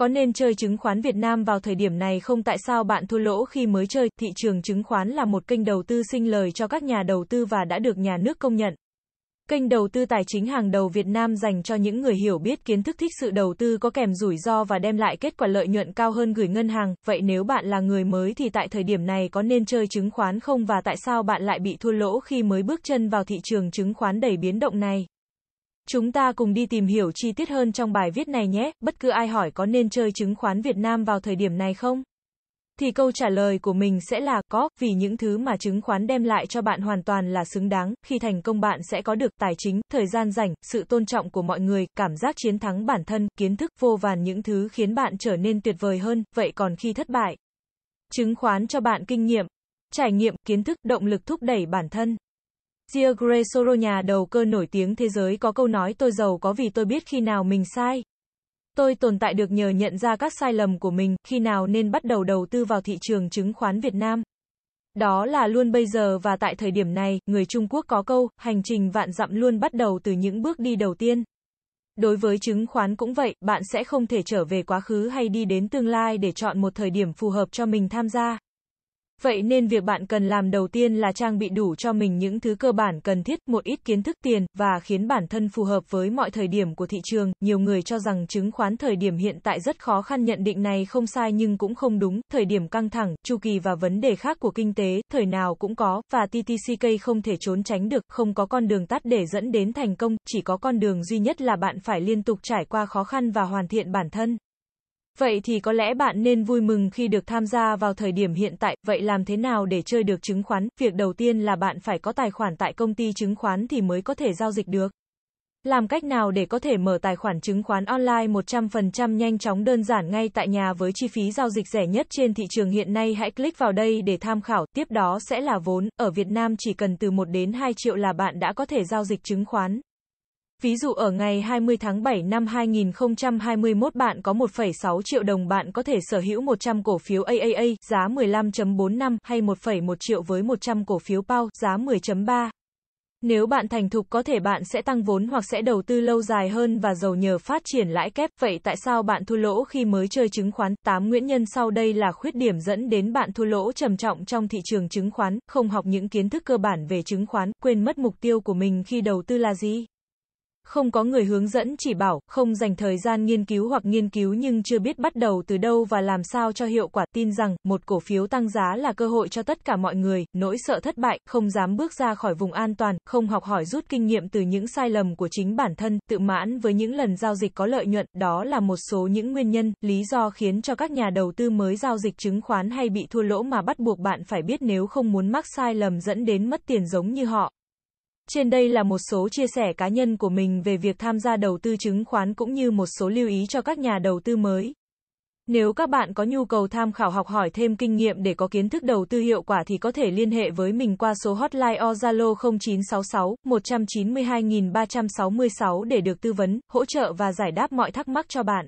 Có nên chơi chứng khoán Việt Nam vào thời điểm này không tại sao bạn thua lỗ khi mới chơi? Thị trường chứng khoán là một kênh đầu tư sinh lời cho các nhà đầu tư và đã được nhà nước công nhận. Kênh đầu tư tài chính hàng đầu Việt Nam dành cho những người hiểu biết kiến thức thích sự đầu tư có kèm rủi ro và đem lại kết quả lợi nhuận cao hơn gửi ngân hàng. Vậy nếu bạn là người mới thì tại thời điểm này có nên chơi chứng khoán không và tại sao bạn lại bị thua lỗ khi mới bước chân vào thị trường chứng khoán đầy biến động này? Chúng ta cùng đi tìm hiểu chi tiết hơn trong bài viết này nhé, bất cứ ai hỏi có nên chơi chứng khoán Việt Nam vào thời điểm này không? Thì câu trả lời của mình sẽ là có, vì những thứ mà chứng khoán đem lại cho bạn hoàn toàn là xứng đáng, khi thành công bạn sẽ có được tài chính, thời gian rảnh, sự tôn trọng của mọi người, cảm giác chiến thắng bản thân, kiến thức vô vàn những thứ khiến bạn trở nên tuyệt vời hơn, vậy còn khi thất bại? Chứng khoán cho bạn kinh nghiệm, trải nghiệm, kiến thức, động lực thúc đẩy bản thân. Thierry Soro nhà đầu cơ nổi tiếng thế giới có câu nói tôi giàu có vì tôi biết khi nào mình sai. Tôi tồn tại được nhờ nhận ra các sai lầm của mình, khi nào nên bắt đầu đầu tư vào thị trường chứng khoán Việt Nam. Đó là luôn bây giờ và tại thời điểm này, người Trung Quốc có câu, hành trình vạn dặm luôn bắt đầu từ những bước đi đầu tiên. Đối với chứng khoán cũng vậy, bạn sẽ không thể trở về quá khứ hay đi đến tương lai để chọn một thời điểm phù hợp cho mình tham gia. Vậy nên việc bạn cần làm đầu tiên là trang bị đủ cho mình những thứ cơ bản cần thiết, một ít kiến thức tiền, và khiến bản thân phù hợp với mọi thời điểm của thị trường. Nhiều người cho rằng chứng khoán thời điểm hiện tại rất khó khăn nhận định này không sai nhưng cũng không đúng. Thời điểm căng thẳng, chu kỳ và vấn đề khác của kinh tế, thời nào cũng có, và TTCK không thể trốn tránh được, không có con đường tắt để dẫn đến thành công, chỉ có con đường duy nhất là bạn phải liên tục trải qua khó khăn và hoàn thiện bản thân. Vậy thì có lẽ bạn nên vui mừng khi được tham gia vào thời điểm hiện tại. Vậy làm thế nào để chơi được chứng khoán? Việc đầu tiên là bạn phải có tài khoản tại công ty chứng khoán thì mới có thể giao dịch được. Làm cách nào để có thể mở tài khoản chứng khoán online 100% nhanh chóng đơn giản ngay tại nhà với chi phí giao dịch rẻ nhất trên thị trường hiện nay hãy click vào đây để tham khảo, tiếp đó sẽ là vốn, ở Việt Nam chỉ cần từ 1 đến 2 triệu là bạn đã có thể giao dịch chứng khoán. Ví dụ ở ngày 20 tháng 7 năm 2021 bạn có 1,6 triệu đồng bạn có thể sở hữu 100 cổ phiếu AAA giá 15.45 hay 1,1 triệu với 100 cổ phiếu PAO giá 10.3. Nếu bạn thành thục có thể bạn sẽ tăng vốn hoặc sẽ đầu tư lâu dài hơn và giàu nhờ phát triển lãi kép. Vậy tại sao bạn thua lỗ khi mới chơi chứng khoán? 8 nguyên nhân sau đây là khuyết điểm dẫn đến bạn thua lỗ trầm trọng trong thị trường chứng khoán, không học những kiến thức cơ bản về chứng khoán, quên mất mục tiêu của mình khi đầu tư là gì không có người hướng dẫn chỉ bảo, không dành thời gian nghiên cứu hoặc nghiên cứu nhưng chưa biết bắt đầu từ đâu và làm sao cho hiệu quả, tin rằng một cổ phiếu tăng giá là cơ hội cho tất cả mọi người, nỗi sợ thất bại, không dám bước ra khỏi vùng an toàn, không học hỏi rút kinh nghiệm từ những sai lầm của chính bản thân, tự mãn với những lần giao dịch có lợi nhuận, đó là một số những nguyên nhân, lý do khiến cho các nhà đầu tư mới giao dịch chứng khoán hay bị thua lỗ mà bắt buộc bạn phải biết nếu không muốn mắc sai lầm dẫn đến mất tiền giống như họ. Trên đây là một số chia sẻ cá nhân của mình về việc tham gia đầu tư chứng khoán cũng như một số lưu ý cho các nhà đầu tư mới. Nếu các bạn có nhu cầu tham khảo học hỏi thêm kinh nghiệm để có kiến thức đầu tư hiệu quả thì có thể liên hệ với mình qua số hotline o Zalo 0966 192 366 để được tư vấn, hỗ trợ và giải đáp mọi thắc mắc cho bạn.